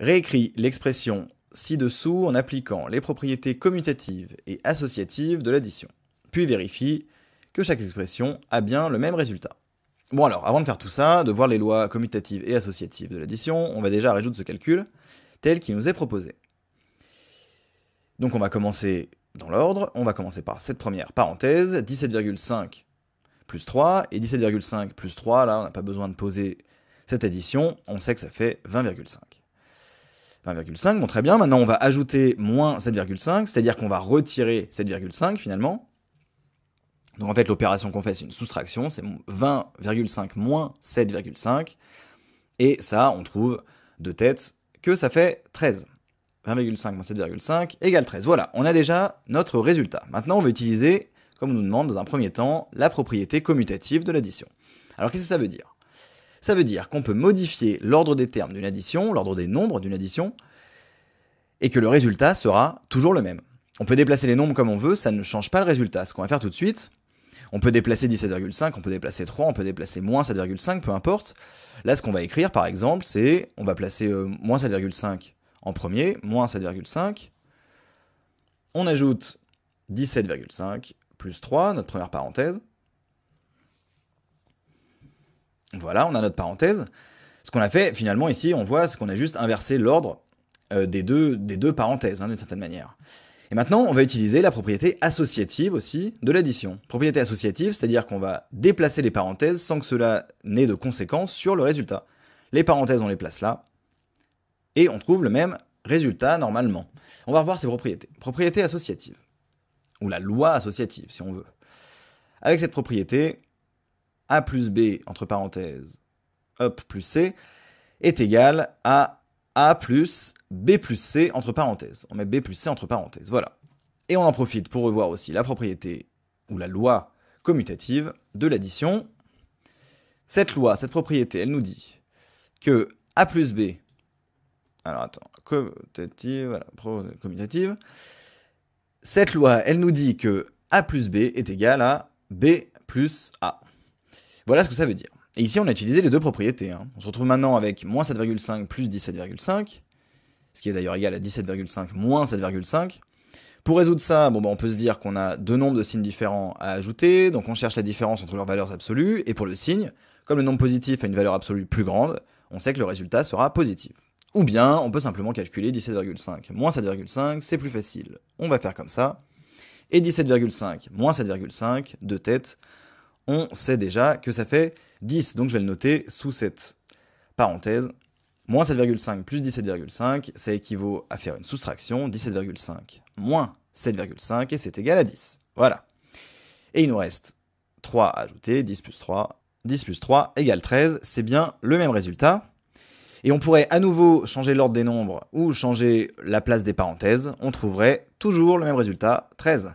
réécrit l'expression ci-dessous en appliquant les propriétés commutatives et associatives de l'addition, puis vérifie que chaque expression a bien le même résultat. Bon alors, avant de faire tout ça, de voir les lois commutatives et associatives de l'addition, on va déjà rajouter ce calcul tel qu'il nous est proposé. Donc on va commencer dans l'ordre, on va commencer par cette première parenthèse, 17,5 plus 3, et 17,5 plus 3, là on n'a pas besoin de poser cette addition, on sait que ça fait 20,5. 20,5, Bon, très bien. Maintenant, on va ajouter moins 7,5, c'est-à-dire qu'on va retirer 7,5 finalement. Donc en fait, l'opération qu'on fait, c'est une soustraction, c'est 20,5 moins 7,5. Et ça, on trouve de tête que ça fait 13. 20,5 moins 7,5 égale 13. Voilà, on a déjà notre résultat. Maintenant, on va utiliser, comme on nous demande dans un premier temps, la propriété commutative de l'addition. Alors qu'est-ce que ça veut dire ça veut dire qu'on peut modifier l'ordre des termes d'une addition, l'ordre des nombres d'une addition, et que le résultat sera toujours le même. On peut déplacer les nombres comme on veut, ça ne change pas le résultat. Ce qu'on va faire tout de suite, on peut déplacer 17,5, on peut déplacer 3, on peut déplacer moins 7,5, peu importe. Là, ce qu'on va écrire, par exemple, c'est on va placer euh, moins 7,5 en premier, moins 7,5. On ajoute 17,5 plus 3, notre première parenthèse. Voilà, on a notre parenthèse. Ce qu'on a fait finalement ici, on voit, c'est qu'on a juste inversé l'ordre euh, des, deux, des deux parenthèses, hein, d'une certaine manière. Et maintenant, on va utiliser la propriété associative aussi de l'addition. Propriété associative, c'est-à-dire qu'on va déplacer les parenthèses sans que cela n'ait de conséquence sur le résultat. Les parenthèses, on les place là, et on trouve le même résultat normalement. On va revoir ces propriétés. Propriété associative, ou la loi associative si on veut. Avec cette propriété, a plus B, entre parenthèses, up plus C, est égal à A plus B plus C, entre parenthèses. On met B plus C entre parenthèses, voilà. Et on en profite pour revoir aussi la propriété, ou la loi commutative, de l'addition. Cette loi, cette propriété, elle nous dit que A plus B, alors attends, commutative, commutative, cette loi, elle nous dit que A plus B est égal à B plus A. Voilà ce que ça veut dire. Et ici, on a utilisé les deux propriétés. Hein. On se retrouve maintenant avec moins 7,5 plus 17,5, ce qui est d'ailleurs égal à 17,5 moins 7,5. Pour résoudre ça, bon, bah, on peut se dire qu'on a deux nombres de signes différents à ajouter, donc on cherche la différence entre leurs valeurs absolues, et pour le signe, comme le nombre positif a une valeur absolue plus grande, on sait que le résultat sera positif. Ou bien, on peut simplement calculer 17,5 moins 7,5, c'est plus facile. On va faire comme ça. Et 17,5 moins 7,5, deux têtes, on sait déjà que ça fait 10. Donc je vais le noter sous cette parenthèse. Moins 7,5 plus 17,5, ça équivaut à faire une soustraction. 17,5 moins 7,5 et c'est égal à 10. Voilà. Et il nous reste 3 à ajouter. 10 plus 3, 10 plus 3 égale 13. C'est bien le même résultat. Et on pourrait à nouveau changer l'ordre des nombres ou changer la place des parenthèses. On trouverait toujours le même résultat, 13.